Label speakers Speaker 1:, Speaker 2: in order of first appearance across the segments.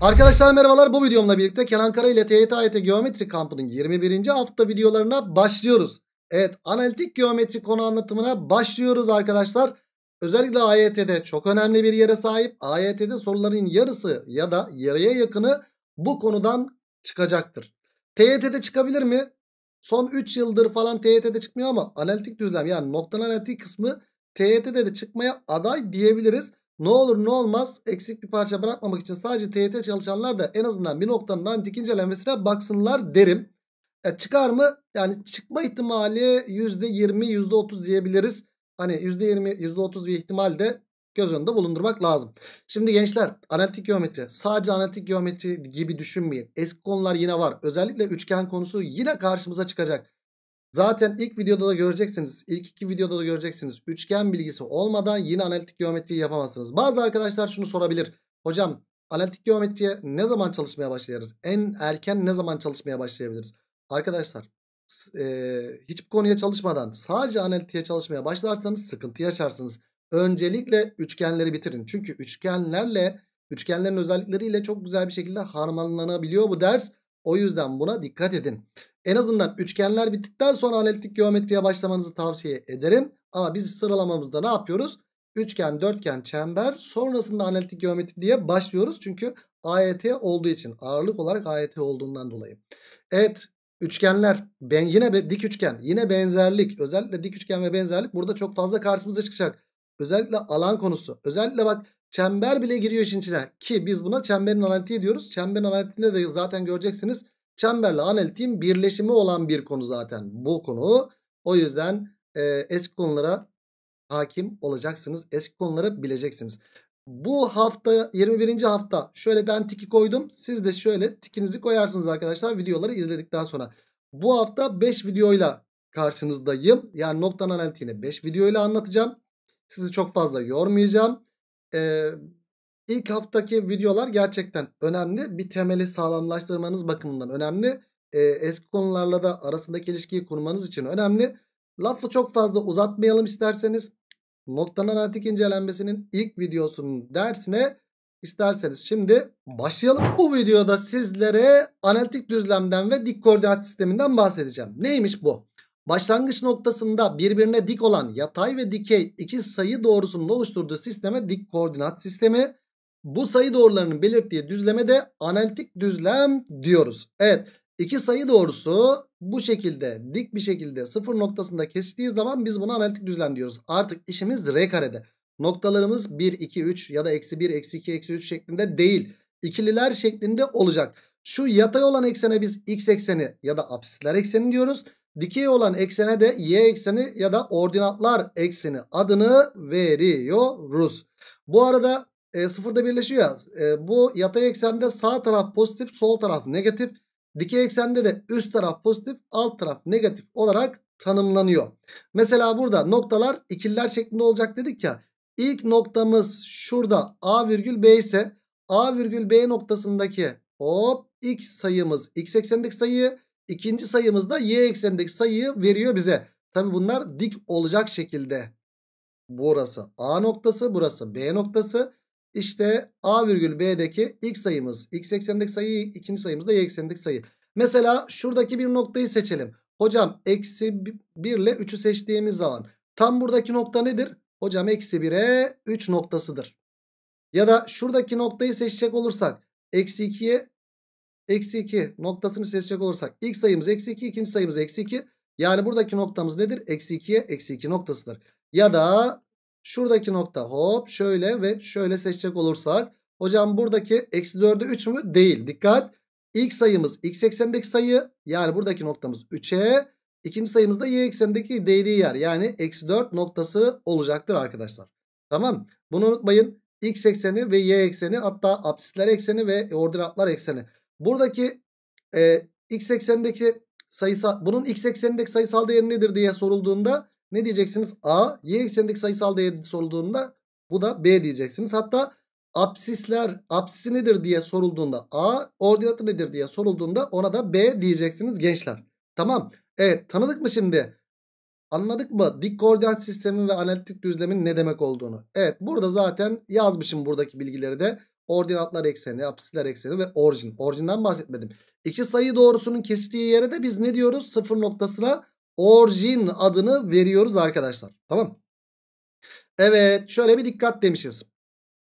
Speaker 1: Arkadaşlar merhabalar bu videomla birlikte Kenan Kara ile TYT AYT e Geometri Kampı'nın 21. hafta videolarına başlıyoruz. Evet analitik geometri konu anlatımına başlıyoruz arkadaşlar. Özellikle AYT'de çok önemli bir yere sahip. AYT'de soruların yarısı ya da yarıya yakını bu konudan çıkacaktır. TYT'de çıkabilir mi? Son 3 yıldır falan TYT'de çıkmıyor ama analitik düzlem yani noktalı analitik kısmı TYT'de de çıkmaya aday diyebiliriz. Ne olur ne olmaz eksik bir parça bırakmamak için sadece TYT çalışanlar da en azından bir noktanın antik incelenmesine baksınlar derim. E çıkar mı? Yani çıkma ihtimali %20 %30 diyebiliriz. Hani %20 %30 bir ihtimal de göz önünde bulundurmak lazım. Şimdi gençler analitik geometri sadece analitik geometri gibi düşünmeyin. Eski konular yine var. Özellikle üçgen konusu yine karşımıza çıkacak. Zaten ilk videoda da göreceksiniz. ilk iki videoda da göreceksiniz. Üçgen bilgisi olmadan yine analitik geometriyi yapamazsınız. Bazı arkadaşlar şunu sorabilir. Hocam analitik geometriye ne zaman çalışmaya başlarız? En erken ne zaman çalışmaya başlayabiliriz? Arkadaşlar e, hiçbir konuya çalışmadan sadece analitiğe çalışmaya başlarsanız sıkıntı yaşarsınız. Öncelikle üçgenleri bitirin. Çünkü üçgenlerle üçgenlerin özellikleriyle çok güzel bir şekilde harmanlanabiliyor bu ders. O yüzden buna dikkat edin. En azından üçgenler bittikten sonra analitik geometriye başlamanızı tavsiye ederim. Ama biz sıralamamızda ne yapıyoruz? Üçgen, dörtgen, çember sonrasında analitik geometri diye başlıyoruz. Çünkü AYT e olduğu için ağırlık olarak AYT e olduğundan dolayı. Evet üçgenler ben yine dik üçgen yine benzerlik özellikle dik üçgen ve benzerlik burada çok fazla karşımıza çıkacak. Özellikle alan konusu özellikle bak Çember bile giriyor işin içine. Ki biz buna çemberin analitiği diyoruz. Çemberin analitiğinde de zaten göreceksiniz. Çemberle analitiğin birleşimi olan bir konu zaten bu konu. O yüzden e, eski konulara hakim olacaksınız. Eski konuları bileceksiniz. Bu hafta 21. hafta şöyle ben tiki koydum. Siz de şöyle tikinizi koyarsınız arkadaşlar videoları izledikten sonra. Bu hafta 5 videoyla karşınızdayım. Yani nokta analitiğini 5 videoyla anlatacağım. Sizi çok fazla yormayacağım e, ilk haftaki videolar gerçekten önemli. Bir temeli sağlamlaştırmanız bakımından önemli. E, eski konularla da arasındaki ilişkiyi kurmanız için önemli. Lafı çok fazla uzatmayalım isterseniz. Noktan analitik incelenmesinin ilk videosunun dersine isterseniz şimdi başlayalım. Bu videoda sizlere analitik düzlemden ve dik koordinat sisteminden bahsedeceğim. Neymiş bu? Başlangıç noktasında birbirine dik olan yatay ve dikey iki sayı doğrusunun oluşturduğu sisteme dik koordinat sistemi. Bu sayı doğrularının belirttiği düzleme de analitik düzlem diyoruz. Evet iki sayı doğrusu bu şekilde dik bir şekilde sıfır noktasında kesiştiği zaman biz buna analitik düzlem diyoruz. Artık işimiz r karede. Noktalarımız 1, 2, 3 ya da eksi 1, eksi 2, eksi 3 şeklinde değil. İkililer şeklinde olacak. Şu yatay olan eksene biz x ekseni ya da apsisler ekseni diyoruz. Dikey olan eksene de y ekseni ya da ordinatlar ekseni adını veriyoruz. Bu arada e, sıfırda birleşiyor E, bu yatay eksende sağ taraf pozitif, sol taraf negatif. Dikey eksende de üst taraf pozitif, alt taraf negatif olarak tanımlanıyor. Mesela burada noktalar ikiller şeklinde olacak dedik ya. İlk noktamız şurada A virgül B ise A virgül B noktasındaki hop x sayımız x eksendeki sayı İkinci sayımızda y eksenindeki sayıyı veriyor bize. Tabi bunlar dik olacak şekilde. Burası A noktası, burası B noktası. İşte A virgül B'deki ilk sayımız x eksenindeki sayı, ikinci sayımız da y eksenindeki sayı. Mesela şuradaki bir noktayı seçelim. Hocam eksi 1 ile 3'ü seçtiğimiz zaman tam buradaki nokta nedir? Hocam eksi 1'e 3 noktasıdır. Ya da şuradaki noktayı seçecek olursak eksi 2'ye eksi 2 noktasını seçecek olursak ilk sayımız eksi 2 ikinci sayımız eksi 2. Yani buradaki noktamız nedir? Eksi 2'ye eksi 2 noktasıdır. Ya da şuradaki nokta hop şöyle ve şöyle seçecek olursak. Hocam buradaki eksi 4'e 3 mü? Değil. Dikkat. İlk sayımız x eksendeki sayı yani buradaki noktamız 3'e. ikinci sayımız da y eksendeki değdiği yer yani eksi 4 noktası olacaktır arkadaşlar. Tamam bunu unutmayın. X ekseni ve y ekseni hatta apsisler ekseni ve ordinatlar ekseni. Buradaki e, x eksendeki sayısal bunun x eksenindeki sayısal değeri nedir diye sorulduğunda ne diyeceksiniz? A. Y eksenindeki sayısal değeri sorulduğunda bu da B diyeceksiniz. Hatta absisler absisi nedir diye sorulduğunda A ordinatı nedir diye sorulduğunda ona da B diyeceksiniz gençler. Tamam. Evet tanıdık mı şimdi? Anladık mı? Dik koordinat sistemi ve analitik düzlemin ne demek olduğunu. Evet burada zaten yazmışım buradaki bilgileri de. Ordinatlar ekseni, apsisler ekseni ve orijin. Orijinden bahsetmedim. İki sayı doğrusunun kestiği yere de biz ne diyoruz? Sıfır noktasına orijin adını veriyoruz arkadaşlar. Tamam Evet şöyle bir dikkat demişiz.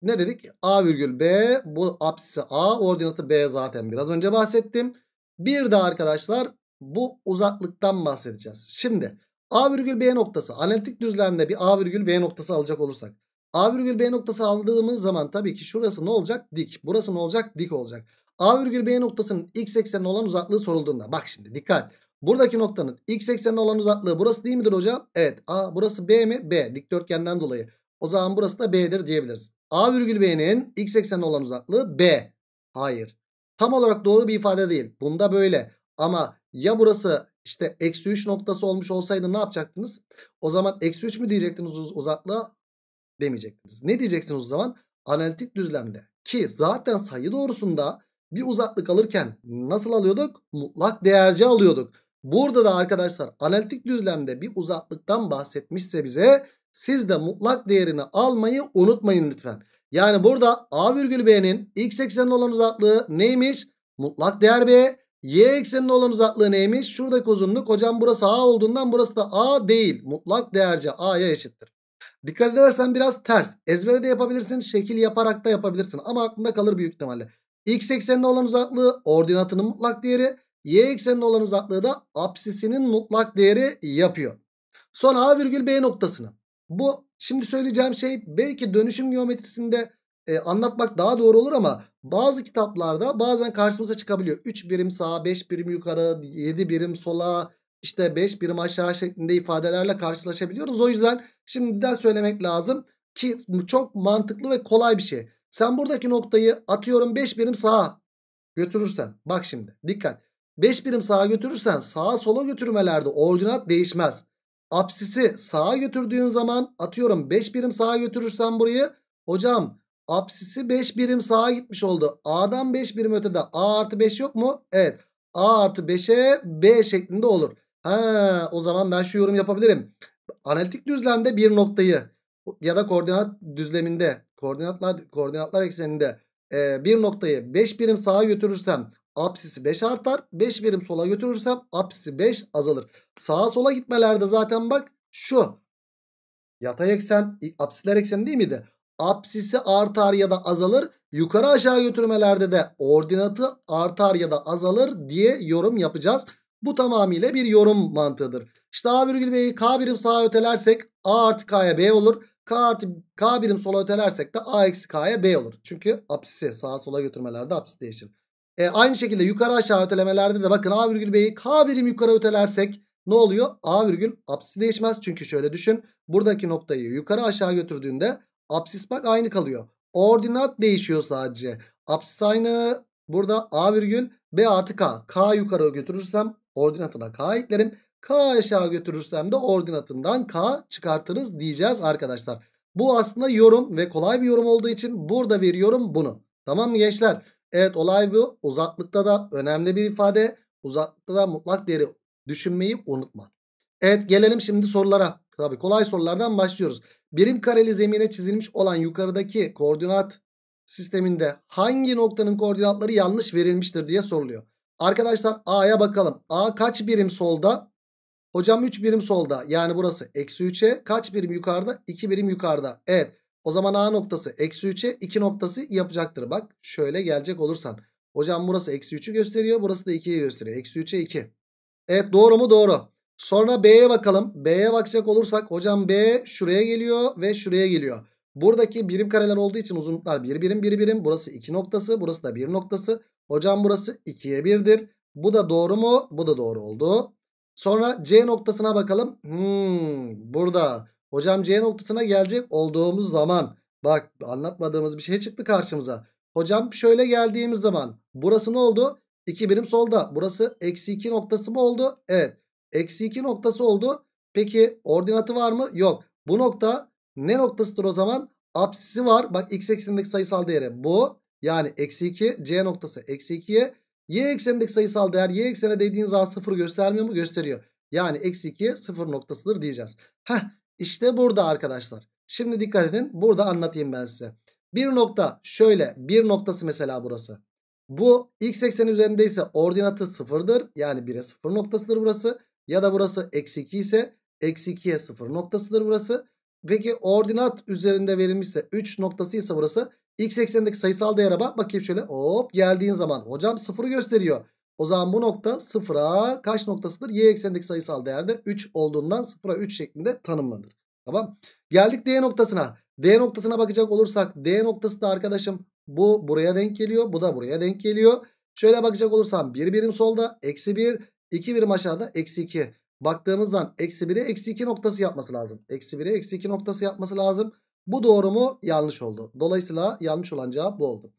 Speaker 1: Ne dedik? A virgül B bu apsisi A ordinatı B zaten biraz önce bahsettim. Bir de arkadaşlar bu uzaklıktan bahsedeceğiz. Şimdi A virgül B noktası analitik düzlemde bir A virgül B noktası alacak olursak A virgül B noktası aldığımız zaman tabii ki şurası ne olacak? Dik. Burası ne olacak? Dik olacak. A virgül B noktasının x eksenine olan uzaklığı sorulduğunda. Bak şimdi dikkat. Buradaki noktanın x eksenine olan uzaklığı burası değil midir hocam? Evet. A burası B mi? B. Dikdörtgenden dolayı. O zaman burası da B'dir diyebiliriz. A virgül B'nin x eksenine olan uzaklığı B. Hayır. Tam olarak doğru bir ifade değil. Bunda böyle. Ama ya burası işte eksi 3 noktası olmuş olsaydı ne yapacaktınız? O zaman eksi 3 mü diyecektiniz uzaklığa? demeyecektiniz. Ne diyeceksiniz o zaman? Analitik düzlemde ki zaten sayı doğrusunda bir uzaklık alırken nasıl alıyorduk? Mutlak değerci alıyorduk. Burada da arkadaşlar analitik düzlemde bir uzaklıktan bahsetmişse bize siz de mutlak değerini almayı unutmayın lütfen. Yani burada A virgül B'nin x eksenine olan uzaklığı neymiş? Mutlak değer B. Y eksenine olan uzaklığı neymiş? Şuradaki uzunluk hocam burası A olduğundan burası da A değil. Mutlak değerce A'ya eşittir. Dikkat edersen biraz ters. Ezbere de yapabilirsin. Şekil yaparak da yapabilirsin. Ama aklında kalır büyük ihtimalle. X eksenine olan uzaklığı ordinatının mutlak değeri. Y eksenine olan uzaklığı da apsisinin mutlak değeri yapıyor. Sonra A virgül B noktasını. Bu şimdi söyleyeceğim şey belki dönüşüm geometrisinde e, anlatmak daha doğru olur ama bazı kitaplarda bazen karşımıza çıkabiliyor. 3 birim sağa, 5 birim yukarı, 7 birim sola, işte 5 birim aşağı şeklinde ifadelerle karşılaşabiliyoruz. O yüzden şimdiden söylemek lazım ki çok mantıklı ve kolay bir şey. Sen buradaki noktayı atıyorum 5 birim sağa götürürsen. Bak şimdi dikkat. 5 birim sağa götürürsen sağa sola götürmelerde ordinat değişmez. Apsisi sağa götürdüğün zaman atıyorum 5 birim sağa götürürsen burayı. Hocam apsisi 5 birim sağa gitmiş oldu. A'dan 5 birim ötede A artı 5 yok mu? Evet. A artı 5'e B şeklinde olur. Ha, o zaman ben şu yorum yapabilirim. Analitik düzlemde bir noktayı ya da koordinat düzleminde koordinatlar koordinatlar ekseninde e, bir noktayı 5 birim sağa götürürsem apsisi 5 artar. 5 birim sola götürürsem apsisi 5 azalır. Sağa sola gitmelerde zaten bak şu yatay eksen apsiler ekseni değil miydi? Apsisi artar ya da azalır. Yukarı aşağı götürmelerde de ordinatı artar ya da azalır diye yorum yapacağız. Bu tamamıyla bir yorum mantığıdır. İşte A virgül B'yi K birim sağa ötelersek A artı K'ya B olur. K artı K birim sola ötelersek de A eksi K'ya B olur. Çünkü apsisi sağa sola götürmelerde apsis değişir. E, aynı şekilde yukarı aşağı ötelemelerde de bakın A virgül B'yi K birim yukarı ötelersek ne oluyor? A virgül apsisi değişmez. Çünkü şöyle düşün. Buradaki noktayı yukarı aşağı götürdüğünde apsis bak aynı kalıyor. Ordinat değişiyor sadece. Apsis aynı. Burada A virgül B artı K. K yukarı götürürsem Ordinatına k eklerim. K aşağı götürürsem de ordinatından k çıkartırız diyeceğiz arkadaşlar. Bu aslında yorum ve kolay bir yorum olduğu için burada veriyorum bunu. Tamam mı gençler? Evet olay bu. Uzaklıkta da önemli bir ifade. Uzaklıkta da mutlak değeri düşünmeyi unutma. Evet gelelim şimdi sorulara. Tabii kolay sorulardan başlıyoruz. Birim kareli zemine çizilmiş olan yukarıdaki koordinat sisteminde hangi noktanın koordinatları yanlış verilmiştir diye soruluyor. Arkadaşlar A'ya bakalım. A kaç birim solda? Hocam 3 birim solda. Yani burası eksi 3'e. Kaç birim yukarıda? 2 birim yukarıda. Evet. O zaman A noktası eksi 3'e 2 noktası yapacaktır. Bak şöyle gelecek olursan. Hocam burası eksi 3'ü gösteriyor. Burası da 2'yi gösteriyor. Eksi 3'e 2. Evet doğru mu? Doğru. Sonra B'ye bakalım. B'ye bakacak olursak hocam B şuraya geliyor ve şuraya geliyor. Buradaki birim kareler olduğu için uzunluklar bir birim bir birim. Burası 2 noktası burası da 1 noktası. Hocam burası 2'ye 1'dir. Bu da doğru mu? Bu da doğru oldu. Sonra C noktasına bakalım. Hmm, burada. Hocam C noktasına gelecek olduğumuz zaman. Bak anlatmadığımız bir şey çıktı karşımıza. Hocam şöyle geldiğimiz zaman. Burası ne oldu? 2 birim solda. Burası eksi 2 noktası mı oldu? Evet. Eksi 2 noktası oldu. Peki ordinatı var mı? Yok. Bu nokta ne noktasıdır o zaman? Apsisi var. Bak x eksenindeki sayısal değeri bu. Yani eksi 2 C noktası eksi 2'ye y eksenindeki sayısal değer y eksene dediğiniz zaman sıfır göstermiyor mu? Gösteriyor. Yani eksi 2 sıfır noktasıdır diyeceğiz. Heh işte burada arkadaşlar. Şimdi dikkat edin. Burada anlatayım ben size. Bir nokta şöyle bir noktası mesela burası. Bu x ekseni üzerindeyse ordinatı sıfırdır. Yani 1'e sıfır noktasıdır burası. Ya da burası eksi 2 ise eksi 2'ye sıfır noktasıdır burası. Peki ordinat üzerinde verilmişse 3 noktası ise burası X eksenindeki sayısal değere bak bakayım şöyle. Hop geldiğin zaman hocam sıfırı gösteriyor. O zaman bu nokta sıfıra kaç noktasıdır? Y eksenindeki sayısal değerde 3 olduğundan sıfıra 3 şeklinde tanımlanır. Tamam. Geldik D noktasına. D noktasına bakacak olursak D noktası da arkadaşım bu buraya denk geliyor. Bu da buraya denk geliyor. Şöyle bakacak olursam 1 bir birim solda eksi 1. 2 birim aşağıda eksi 2. Baktığımızdan eksi 1'e eksi 2 noktası yapması lazım. Eksi 1'e eksi 2 noktası yapması lazım. Bu doğru mu? Yanlış oldu. Dolayısıyla yanlış olan cevap bu oldu.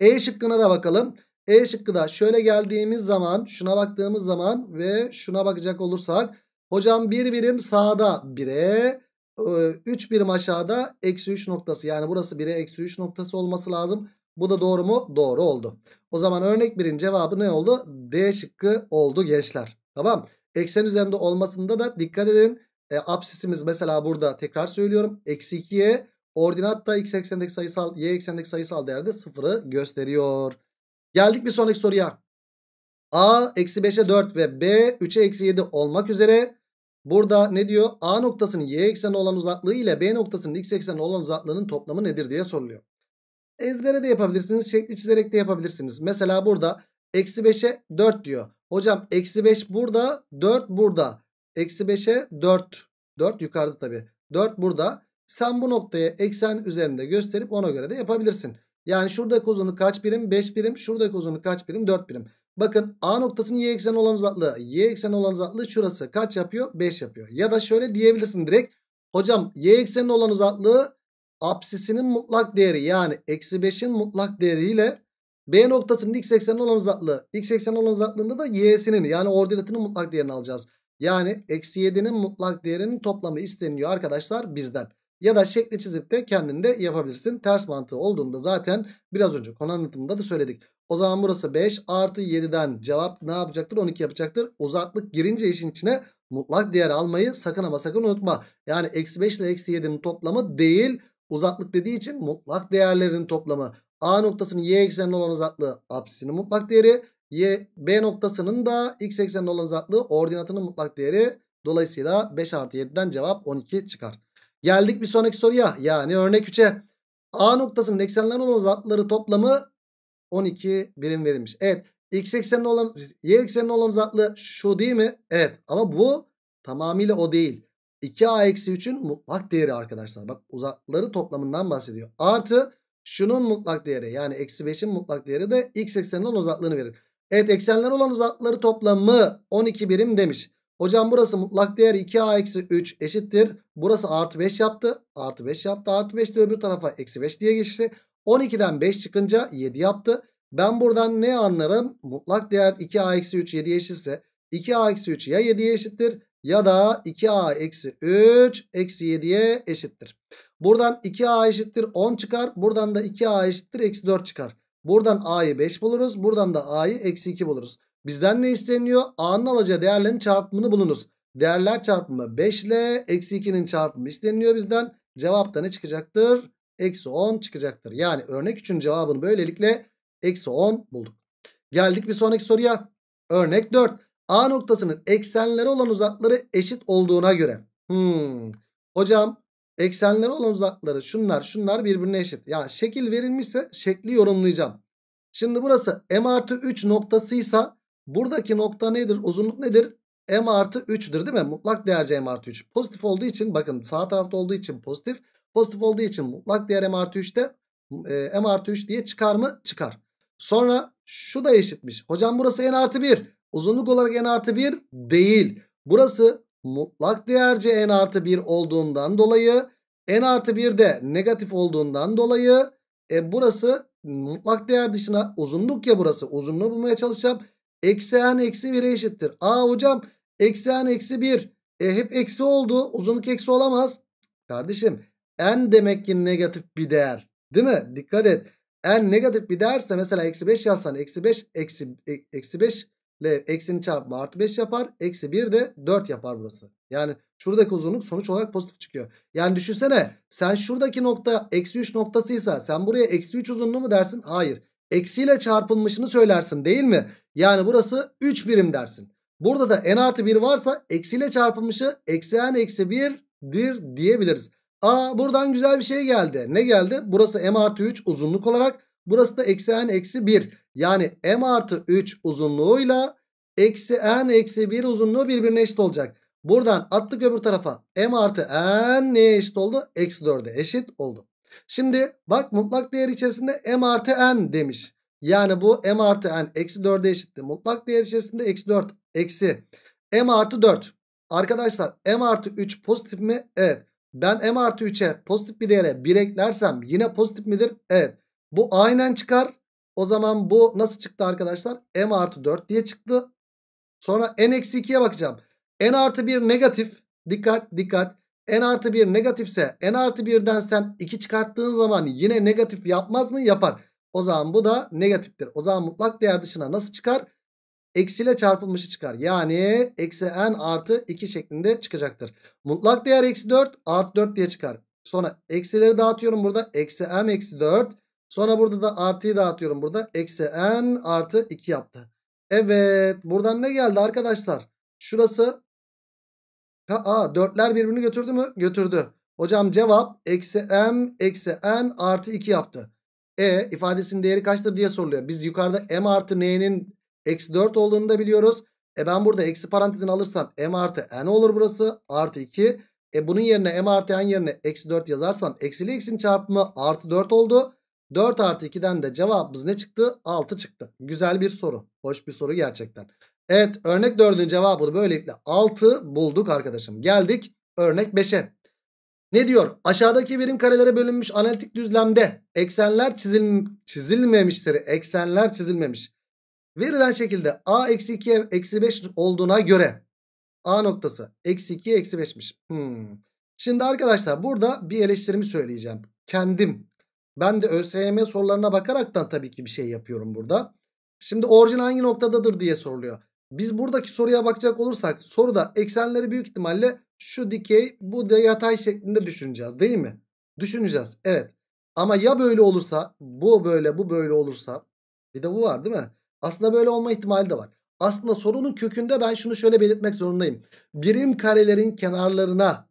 Speaker 1: E şıkkına da bakalım. E şıkkı da şöyle geldiğimiz zaman şuna baktığımız zaman ve şuna bakacak olursak. Hocam bir birim sağda 1'e 3 e, birim aşağıda eksi 3 noktası. Yani burası 1'e eksi 3 noktası olması lazım. Bu da doğru mu? Doğru oldu. O zaman örnek birin cevabı ne oldu? D şıkkı oldu gençler. Tamam. Eksen üzerinde olmasında da dikkat edin. E, absisimiz mesela burada tekrar söylüyorum. Eksi 2'ye ordinat da x eksendeki sayısal y eksendeki sayısal değerde 0'ı gösteriyor. Geldik bir sonraki soruya. A eksi 5'e 4 ve B 3'e eksi 7 olmak üzere. Burada ne diyor? A noktasının y ekseni olan uzaklığı ile B noktasının x ekseni olan uzaklığının toplamı nedir diye soruluyor. Ezbere de yapabilirsiniz. Şekli çizerek de yapabilirsiniz. Mesela burada eksi 5'e 4 diyor. Hocam eksi 5 burada 4 burada. Eksi 5'e 4. 4 yukarıda tabi. 4 burada. Sen bu noktaya eksen üzerinde gösterip ona göre de yapabilirsin. Yani şuradaki uzunluk kaç birim? 5 birim. Şuradaki uzunluk kaç birim? 4 birim. Bakın A noktasının y ekseni olan uzaklığı. Y ekseni olan uzaklığı şurası. Kaç yapıyor? 5 yapıyor. Ya da şöyle diyebilirsin direkt. Hocam y ekseni olan uzaklığı apsisinin mutlak değeri yani eksi 5'in mutlak değeriyle B noktasının x ekseni olan uzaklığı. X ekseni olan uzaklığında da y'sinin yani ordinatının mutlak değerini alacağız. Yani eksi 7'nin mutlak değerinin toplamı isteniyor arkadaşlar bizden. Ya da şekli çizip de kendinde yapabilirsin. Ters mantığı olduğunda zaten biraz önce konu anlatımında da söyledik. O zaman burası 5 artı 7'den cevap ne yapacaktır? 12 yapacaktır. Uzaklık girince işin içine mutlak değer almayı sakın ama sakın unutma. Yani eksi 5 ile eksi 7'nin toplamı değil uzaklık dediği için mutlak değerlerin toplamı. A noktasının y eksenli olan uzaklığı apsisinin mutlak değeri. Y, B noktasının da x ekseninde olan uzaklığı ordinatının mutlak değeri. Dolayısıyla 5 artı 7'den cevap 12 çıkar. Geldik bir sonraki soruya. Yani örnek 3'e. A noktasının eksenlerine olan uzaklıkları toplamı 12 birim verilmiş. Evet. X eksenine olan, Y eksenine olan uzaklığı şu değil mi? Evet. Ama bu tamamıyla o değil. 2A-3'ün eksi mutlak değeri arkadaşlar. Bak uzakları toplamından bahsediyor. Artı şunun mutlak değeri yani eksi 5'in mutlak değeri de x ekseninden uzaklığını verir. Evet eksenler olan uzakları toplamı 12 birim demiş. Hocam burası mutlak değer 2a eksi 3 eşittir. Burası artı 5 yaptı. Artı 5 yaptı. Artı 5 de öbür tarafa eksi 5 diye geçti. 12'den 5 çıkınca 7 yaptı. Ben buradan ne anlarım? Mutlak değer 2a eksi 3 7 eşitse 2a eksi 3 ya 7'ye eşittir ya da 2a eksi 3 eksi 7'ye eşittir. Buradan 2a eşittir 10 çıkar. Buradan da 2a eşittir eksi 4 çıkar. Buradan a'yı 5 buluruz. Buradan da a'yı eksi 2 buluruz. Bizden ne isteniyor? A'nın alacağı değerlerin çarpımını bulunuz. Değerler çarpımı 5 ile eksi 2'nin çarpımı isteniyor bizden. Cevapta ne çıkacaktır? Eksi 10 çıkacaktır. Yani örnek 3'ün cevabını böylelikle eksi 10 bulduk. Geldik bir sonraki soruya. Örnek 4. A noktasının eksenleri olan uzakları eşit olduğuna göre. Hmm. Hocam Eksenler olan uzakları şunlar şunlar birbirine eşit. Ya şekil verilmişse şekli yorumlayacağım. Şimdi burası m artı 3 noktasıysa buradaki nokta nedir? Uzunluk nedir? m artı 3'dür değil mi? Mutlak değerce m artı 3. Pozitif olduğu için bakın sağ tarafta olduğu için pozitif. Pozitif olduğu için mutlak değer m artı 3'te e, m artı 3 diye çıkar mı? Çıkar. Sonra şu da eşitmiş. Hocam burası n artı 1. Uzunluk olarak n artı 1 değil. Burası mutlak değerci n artı 1 olduğundan dolayı n artı 1 de negatif olduğundan dolayı e, burası mutlak değer dışına uzunluk ya burası uzunluğu bulmaya çalışacağım. Eksi n eksi 1'e eşittir. Aa hocam eksi n eksi 1 e, hep eksi oldu uzunluk eksi olamaz. Kardeşim n demek ki negatif bir değer değil mi? Dikkat et. n negatif bir değerse mesela eksi 5 yazsan eksi 5 eksi, e, eksi 5 L eksinin çarpımı artı 5 yapar. Eksi 1 de 4 yapar burası. Yani şuradaki uzunluk sonuç olarak pozitif çıkıyor. Yani düşünsene sen şuradaki nokta eksi 3 noktasıysa sen buraya eksi 3 uzunluğu mu dersin? Hayır. Eksiyle çarpılmışını söylersin değil mi? Yani burası 3 birim dersin. Burada da n artı 1 varsa eksiyle çarpılmışı eksi n eksi 1'dir diyebiliriz. Aa buradan güzel bir şey geldi. Ne geldi? Burası m artı 3 uzunluk olarak Burası da eksi n eksi 1. Yani m artı 3 uzunluğuyla eksi n eksi 1 uzunluğu birbirine eşit olacak. Buradan attık öbür tarafa. M artı n neye eşit oldu? Eksi 4'e eşit oldu. Şimdi bak mutlak değer içerisinde m artı n demiş. Yani bu m artı n eksi 4'e eşitti. Mutlak değer içerisinde eksi 4 eksi m artı 4. Arkadaşlar m artı 3 pozitif mi? Evet. Ben m artı 3'e pozitif bir değere 1 eklersem yine pozitif midir? Evet. Bu aynen çıkar. O zaman bu nasıl çıktı arkadaşlar? M artı 4 diye çıktı. Sonra N eksi 2'ye bakacağım. N artı 1 negatif. Dikkat dikkat. N artı 1 negatifse N artı 1'den sen 2 çıkarttığın zaman yine negatif yapmaz mı? Yapar. O zaman bu da negatiftir. O zaman mutlak değer dışına nasıl çıkar? Eksiyle çarpılmışı çıkar. Yani eksi n artı 2 şeklinde çıkacaktır. Mutlak değer eksi 4 artı 4 diye çıkar. Sonra eksileri dağıtıyorum burada. Eksi m eksi 4 Sonra burada da artıyı dağıtıyorum burada. Eksi n artı 2 yaptı. Evet buradan ne geldi arkadaşlar? Şurası a dörtler birbirini götürdü mü? Götürdü. Hocam cevap eksi m eksi n artı 2 yaptı. E ifadesinin değeri kaçtır diye soruluyor. Biz yukarıda m artı n'nin eksi 4 olduğunu da biliyoruz. E ben burada eksi parantezin alırsam m artı n olur burası artı 2. E bunun yerine m artı n yerine eksi 4 yazarsam eksili eksin çarpımı artı 4 oldu. 4 artı 2'den de cevabımız ne çıktı? 6 çıktı. Güzel bir soru. Hoş bir soru gerçekten. Evet örnek 4'ün cevabını böylelikle 6 bulduk arkadaşım. Geldik örnek 5'e. Ne diyor? Aşağıdaki birim karelere bölünmüş analitik düzlemde eksenler çizil çizilmemiştir. Eksenler çizilmemiş. Verilen şekilde a eksi 2 eksi 5 olduğuna göre a noktası eksi 2 eksi 5'miş. Hmm. Şimdi arkadaşlar burada bir eleştirimi söyleyeceğim. Kendim ben de ÖSYM sorularına bakaraktan tabii ki bir şey yapıyorum burada. Şimdi orijin hangi noktadadır diye soruluyor. Biz buradaki soruya bakacak olursak soruda eksenleri büyük ihtimalle şu dikey bu da yatay şeklinde düşüneceğiz değil mi? Düşüneceğiz evet. Ama ya böyle olursa bu böyle bu böyle olursa bir de bu var değil mi? Aslında böyle olma ihtimali de var. Aslında sorunun kökünde ben şunu şöyle belirtmek zorundayım. Birim karelerin kenarlarına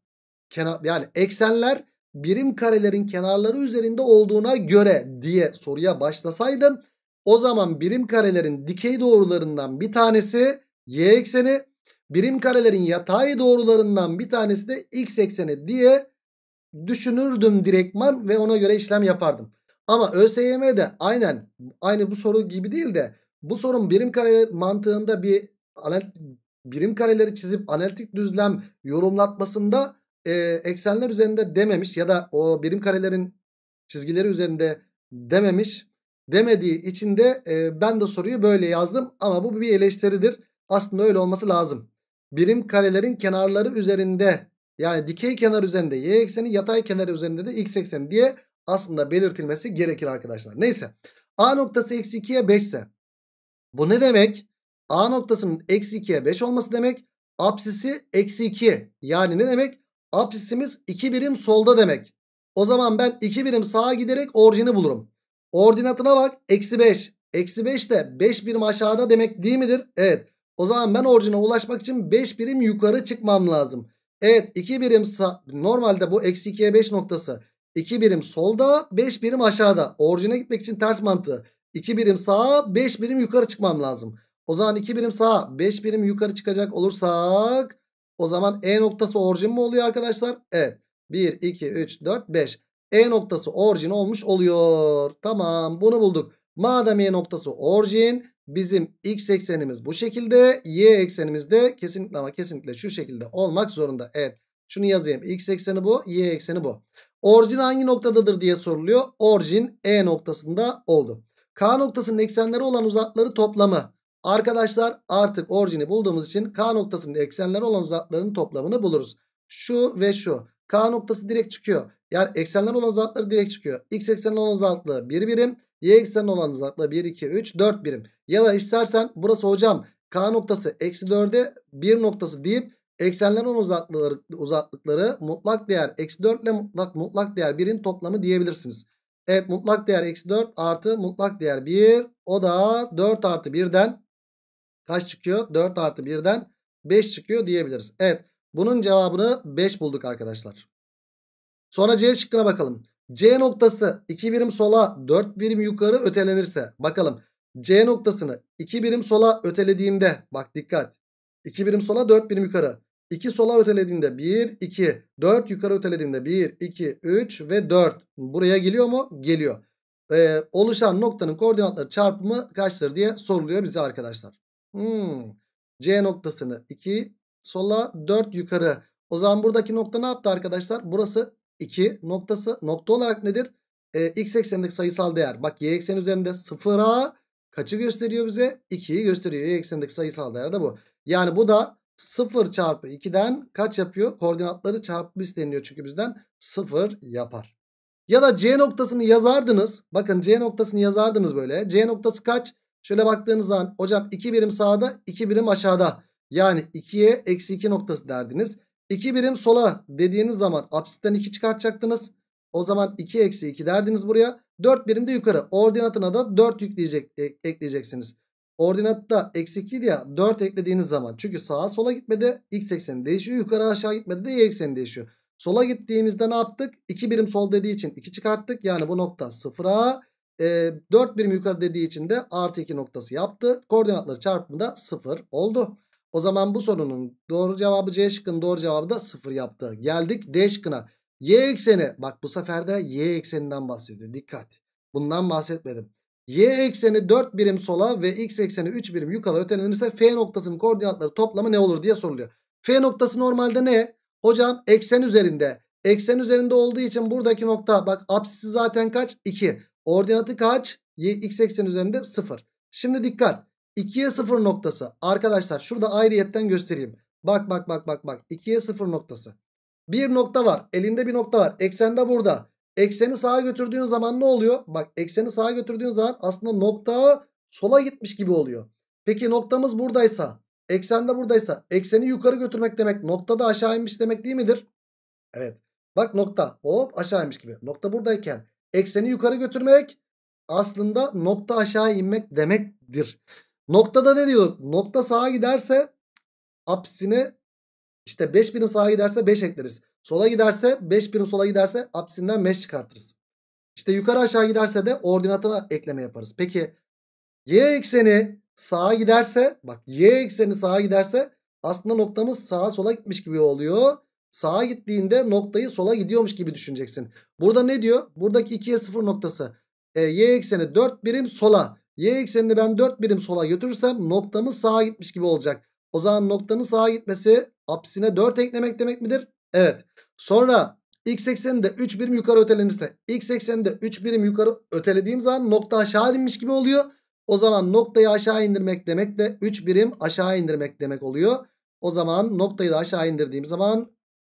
Speaker 1: kenar, yani eksenler birim karelerin kenarları üzerinde olduğuna göre diye soruya başlasaydım o zaman birim karelerin dikey doğrularından bir tanesi y ekseni birim karelerin yatay doğrularından bir tanesi de x ekseni diye düşünürdüm direktman ve ona göre işlem yapardım. Ama ÖSYM'de aynen aynı bu soru gibi değil de bu sorun birim kare mantığında bir birim kareleri çizip analitik düzlem yorumlatmasında e, eksenler üzerinde dememiş ya da o birim karelerin çizgileri üzerinde dememiş. Demediği için de e, ben de soruyu böyle yazdım ama bu bir eleştiridir. Aslında öyle olması lazım. Birim karelerin kenarları üzerinde yani dikey kenar üzerinde y ekseni yatay kenarı üzerinde de x ekseni diye aslında belirtilmesi gerekir arkadaşlar. Neyse a noktası eksi 2'ye 5 ise bu ne demek? A noktasının eksi 2'ye 5 olması demek. Apsisi eksi 2 yani ne demek? Apsisimiz 2 birim solda demek. O zaman ben 2 birim sağa giderek orijini bulurum. Ordinatına bak. Eksi 5. Eksi 5 de 5 birim aşağıda demek değil midir? Evet. O zaman ben orijine ulaşmak için 5 birim yukarı çıkmam lazım. Evet 2 birim normalde bu eksi 2'ye 5 noktası. 2 birim solda 5 birim aşağıda. Orijine gitmek için ters mantığı. 2 birim sağa 5 birim yukarı çıkmam lazım. O zaman 2 birim sağa 5 birim yukarı çıkacak olursak o zaman E noktası orijin mi oluyor arkadaşlar? Evet. 1, 2, 3, 4, 5. E noktası orijin olmuş oluyor. Tamam bunu bulduk. Madem E noktası orijin bizim x eksenimiz bu şekilde. Y eksenimiz de kesinlikle ama kesinlikle şu şekilde olmak zorunda. Evet. Şunu yazayım. X ekseni bu. Y ekseni bu. Orijin hangi noktadadır diye soruluyor. Orijin E noktasında oldu. K noktasının eksenleri olan uzakları toplamı. Arkadaşlar artık orijini bulduğumuz için K noktasının eksenleri olan uzaklarının toplamını buluruz. Şu ve şu. K noktası direkt çıkıyor. Yani eksenler olan uzakları direkt çıkıyor. X ekseni olan uzaklığı 1 birim. Y ekseni olan uzaklığı 1, 2, 3, 4 birim. Ya da istersen burası hocam K noktası eksi 4'e 1 noktası deyip eksenler olan uzaklıkları, uzaklıkları mutlak değer eksi 4 ile mutlak, mutlak değer 1'in toplamı diyebilirsiniz. Evet mutlak değer eksi 4 artı mutlak değer 1 o da 4 artı 1'den kaç çıkıyor? 4 artı 1'den 5 çıkıyor diyebiliriz. Evet bunun cevabını 5 bulduk arkadaşlar. Sonra C şıkkına bakalım. C noktası 2 birim sola 4 birim yukarı ötelenirse bakalım. C noktasını 2 birim sola ötelediğimde bak dikkat. 2 birim sola 4 birim yukarı. 2 sola ötelediğimde 1, 2, 4 yukarı ötelediğimde 1, 2, 3 ve 4. Buraya geliyor mu? Geliyor. Ee, oluşan noktanın koordinatları çarpımı kaçtır diye soruluyor bize arkadaşlar. Hmm. C noktasını 2 sola 4 yukarı. O zaman buradaki nokta ne yaptı arkadaşlar? Burası 2 noktası. Nokta olarak nedir? Ee, x eksenindeki sayısal değer. Bak y ekseni üzerinde 0'a kaçı gösteriyor bize? 2'yi gösteriyor. Y eksenindeki sayısal değer de bu. Yani bu da 0 çarpı 2'den kaç yapıyor? Koordinatları çarpı çarpımı isteniyor çünkü bizden 0 yapar. Ya da C noktasını yazardınız. Bakın C noktasını yazardınız böyle. C noktası kaç? Şöyle baktığınız zaman hocam 2 birim sağda 2 birim aşağıda. Yani 2'ye eksi 2 noktası derdiniz. 2 birim sola dediğiniz zaman apsisten 2 çıkartacaktınız. O zaman 2 eksi 2 derdiniz buraya. 4 birim de yukarı. Ordinatına da 4 yükleyecek, e, ekleyeceksiniz. Ordinatta eksi 2 diye 4 eklediğiniz zaman. Çünkü sağa sola gitmedi x ekseni değişiyor. Yukarı aşağı gitmedi de y ekseni değişiyor. Sola gittiğimizde ne yaptık? 2 birim sol dediği için 2 çıkarttık. Yani bu nokta 0'a e, ee, 4 birim yukarı dediği için de artı 2 noktası yaptı. Koordinatları çarpımında 0 oldu. O zaman bu sorunun doğru cevabı C şıkkının doğru cevabı da 0 yaptı. Geldik D şıkkına. Y ekseni bak bu sefer de Y ekseninden bahsediyor. Dikkat. Bundan bahsetmedim. Y ekseni 4 birim sola ve X ekseni 3 birim yukarı ötelenirse F noktasının koordinatları toplamı ne olur diye soruluyor. F noktası normalde ne? Hocam eksen üzerinde. Eksen üzerinde olduğu için buradaki nokta bak apsisi zaten kaç? 2. Ordinatı kaç? y X eksen üzerinde 0. Şimdi dikkat. 2'ye 0 noktası. Arkadaşlar şurada ayrıyetten göstereyim. Bak bak bak bak bak. 2'ye 0 noktası. Bir nokta var. Elinde bir nokta var. Eksen de burada. Ekseni sağa götürdüğün zaman ne oluyor? Bak ekseni sağa götürdüğün zaman aslında nokta sola gitmiş gibi oluyor. Peki noktamız buradaysa, eksen de buradaysa ekseni yukarı götürmek demek nokta da aşağı inmiş demek değil midir? Evet. Bak nokta hop aşağı inmiş gibi. Nokta buradayken Ekseni yukarı götürmek aslında nokta aşağı inmek demektir. Noktada ne diyorduk? Nokta sağa giderse apsini işte 5 birim sağa giderse 5 ekleriz. Sola giderse 5 birim sola giderse apsinden 5 çıkartırız. İşte yukarı aşağı giderse de ordinatına ekleme yaparız. Peki y ekseni sağa giderse bak y ekseni sağa giderse aslında noktamız sağa sola gitmiş gibi oluyor sağa gittiğinde noktayı sola gidiyormuş gibi düşüneceksin. Burada ne diyor? Buradaki 2'ye 0 noktası. E, y ekseni 4 birim sola. Y eksenini ben 4 birim sola götürürsem noktamız sağa gitmiş gibi olacak. O zaman noktanın sağa gitmesi apsisine 4 eklemek demek midir? Evet. Sonra x ekseni de 3 birim yukarı ötelenirse x ekseni de 3 birim yukarı ötelediğim zaman nokta aşağı inmiş gibi oluyor. O zaman noktayı aşağı indirmek demek de 3 birim aşağı indirmek demek oluyor. O zaman noktayı da aşağı indirdiğim zaman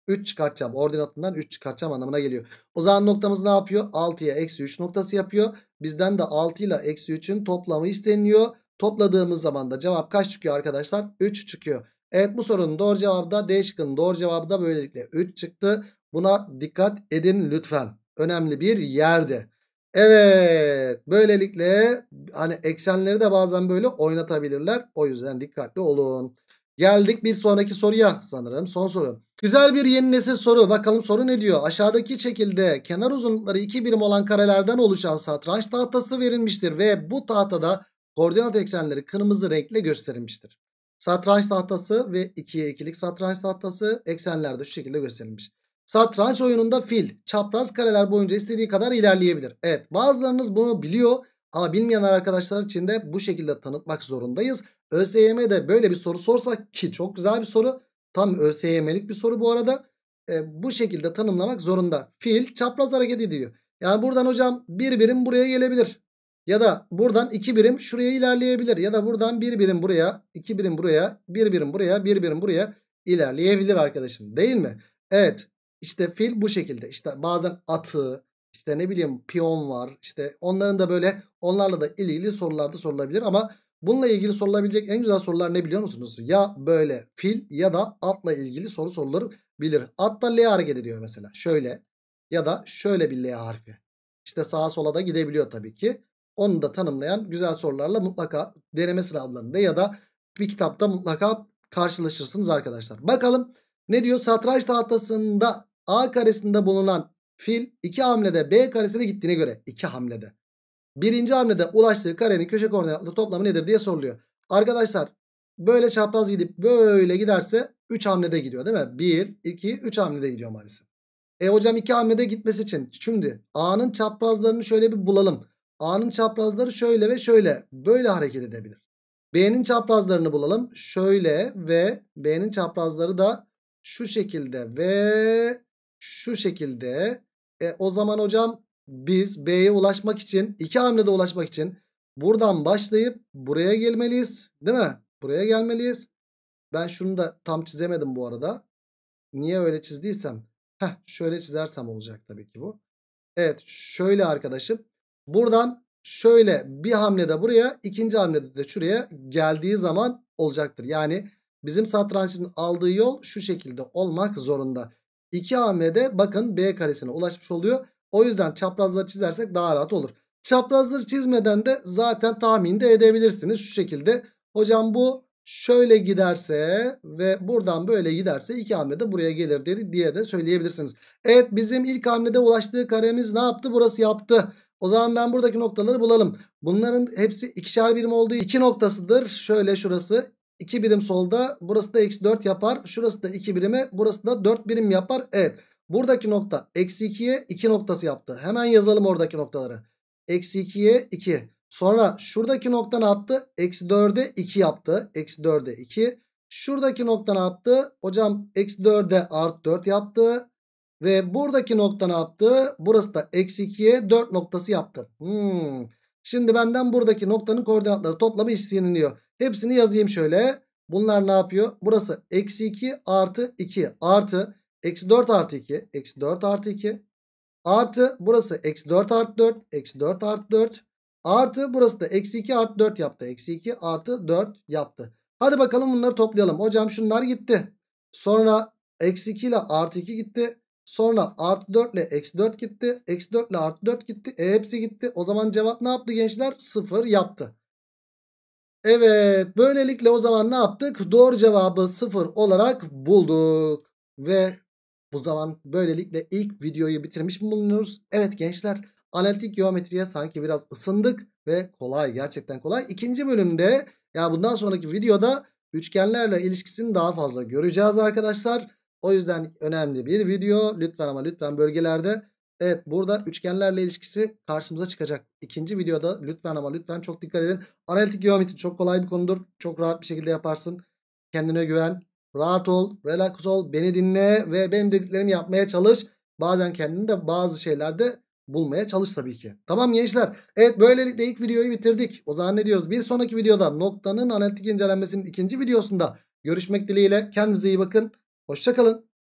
Speaker 1: 3 çıkartacağım. Ordinatından 3 çıkartacağım anlamına geliyor. O zaman noktamız ne yapıyor? 6'ya eksi 3 noktası yapıyor. Bizden de 6 ile eksi 3'ün toplamı isteniyor. Topladığımız zaman da cevap kaç çıkıyor arkadaşlar? 3 çıkıyor. Evet bu sorunun doğru cevabı da D şıkkının doğru cevabı da böylelikle 3 çıktı. Buna dikkat edin lütfen. Önemli bir yerde. Evet böylelikle hani eksenleri de bazen böyle oynatabilirler. O yüzden dikkatli olun. Geldik bir sonraki soruya sanırım son soru. Güzel bir yeni nesil soru. Bakalım soru ne diyor? Aşağıdaki şekilde kenar uzunlukları 2 birim olan karelerden oluşan satranç tahtası verilmiştir. Ve bu tahtada koordinat eksenleri kırmızı renkle gösterilmiştir. Satranç tahtası ve 2'ye 2'lik satranç tahtası eksenlerde şu şekilde gösterilmiş. Satranç oyununda fil çapraz kareler boyunca istediği kadar ilerleyebilir. Evet bazılarınız bunu biliyor ama bilmeyen arkadaşlar için de bu şekilde tanıtmak zorundayız. ÖSYM'de böyle bir soru sorsak ki çok güzel bir soru. Tam ÖSYM'lik bir soru bu arada. E, bu şekilde tanımlamak zorunda. Fil, çapraz hareket ediyor. Yani buradan hocam bir birim buraya gelebilir. Ya da buradan iki birim şuraya ilerleyebilir. Ya da buradan bir birim buraya, iki birim buraya, bir birim buraya, bir birim buraya ilerleyebilir arkadaşım. Değil mi? Evet. İşte fil bu şekilde. İşte bazen atı, işte ne bileyim piyon var. İşte onların da böyle onlarla da ilgili sorularda sorulabilir ama Bununla ilgili sorulabilecek en güzel sorular ne biliyor musunuz? Ya böyle fil ya da atla ilgili soru soruları bilir. Atla L hareket ediyor mesela. Şöyle ya da şöyle bir L harfi. İşte sağa sola da gidebiliyor tabii ki. Onu da tanımlayan güzel sorularla mutlaka deneme sınavlarında ya da bir kitapta mutlaka karşılaşırsınız arkadaşlar. Bakalım ne diyor? Satranç tahtasında A karesinde bulunan fil 2 hamlede B karesine gittiğine göre 2 hamlede birinci hamlede ulaştığı karenin köşe koordinatları toplamı nedir diye soruluyor. Arkadaşlar böyle çapraz gidip böyle giderse 3 hamlede gidiyor değil mi? 1, 2, 3 hamlede gidiyor maalesef. E hocam 2 hamlede gitmesi için şimdi A'nın çaprazlarını şöyle bir bulalım. A'nın çaprazları şöyle ve şöyle böyle hareket edebilir. B'nin çaprazlarını bulalım. Şöyle ve B'nin çaprazları da şu şekilde ve şu şekilde. E, o zaman hocam biz B'ye ulaşmak için iki hamlede ulaşmak için buradan başlayıp buraya gelmeliyiz. Değil mi? Buraya gelmeliyiz. Ben şunu da tam çizemedim bu arada. Niye öyle çizdiysem. Heh, şöyle çizersem olacak tabii ki bu. Evet şöyle arkadaşım. Buradan şöyle bir hamlede buraya ikinci hamlede de şuraya geldiği zaman olacaktır. Yani bizim satrançın aldığı yol şu şekilde olmak zorunda. İki hamlede bakın B karesine ulaşmış oluyor. O yüzden çaprazları çizersek daha rahat olur. Çaprazları çizmeden de zaten tahmin de edebilirsiniz şu şekilde. Hocam bu şöyle giderse ve buradan böyle giderse iki hamlede buraya gelir dedi diye de söyleyebilirsiniz. Evet bizim ilk hamlede ulaştığı karemiz ne yaptı? Burası yaptı. O zaman ben buradaki noktaları bulalım. Bunların hepsi ikişer birim olduğu iki noktasıdır. Şöyle şurası iki birim solda burası da eksi 4 yapar. Şurası da iki birime burası da dört birim yapar. Evet Buradaki nokta eksi 2'ye 2 noktası yaptı. Hemen yazalım oradaki noktaları. Eksi 2'ye 2. Sonra şuradaki nokta ne yaptı? Eksi 4'e 2 yaptı. Eksi 4'e 2. Şuradaki nokta ne yaptı? Hocam eksi 4'e art 4 yaptı. Ve buradaki nokta ne yaptı? Burası da eksi 2'ye 4 noktası yaptı. Hmm. Şimdi benden buradaki noktanın koordinatları toplamı isteniliyor. Hepsini yazayım şöyle. Bunlar ne yapıyor? Burası eksi 2 artı 2 artı Eksi 4 artı 2. Eksi 4 artı 2. Artı burası eksi 4 artı 4. Eksi 4 artı 4. Artı burası da eksi 2 artı 4 yaptı. Eksi 2 artı 4 yaptı. Hadi bakalım bunları toplayalım. Hocam şunlar gitti. Sonra eksi 2 ile artı 2 gitti. Sonra artı 4 ile eksi 4 gitti. Eksi 4 ile artı 4 gitti. E hepsi gitti. O zaman cevap ne yaptı gençler? 0 yaptı. Evet böylelikle o zaman ne yaptık? Doğru cevabı 0 olarak bulduk. Ve bu zaman böylelikle ilk videoyu bitirmiş bulunuyoruz. Evet gençler analitik geometriye sanki biraz ısındık ve kolay gerçekten kolay. İkinci bölümde ya bundan sonraki videoda üçgenlerle ilişkisini daha fazla göreceğiz arkadaşlar. O yüzden önemli bir video. Lütfen ama lütfen bölgelerde. Evet burada üçgenlerle ilişkisi karşımıza çıkacak. İkinci videoda lütfen ama lütfen çok dikkat edin. Analitik geometri çok kolay bir konudur. Çok rahat bir şekilde yaparsın. Kendine güven. Rahat ol, relax ol, beni dinle ve benim dediklerimi yapmaya çalış. Bazen kendini de bazı şeylerde bulmaya çalış tabii ki. Tamam gençler. Evet böylelikle ilk videoyu bitirdik. O zaman ne diyoruz? Bir sonraki videoda noktanın analitik incelenmesinin ikinci videosunda görüşmek dileğiyle. Kendinize iyi bakın. Hoşçakalın.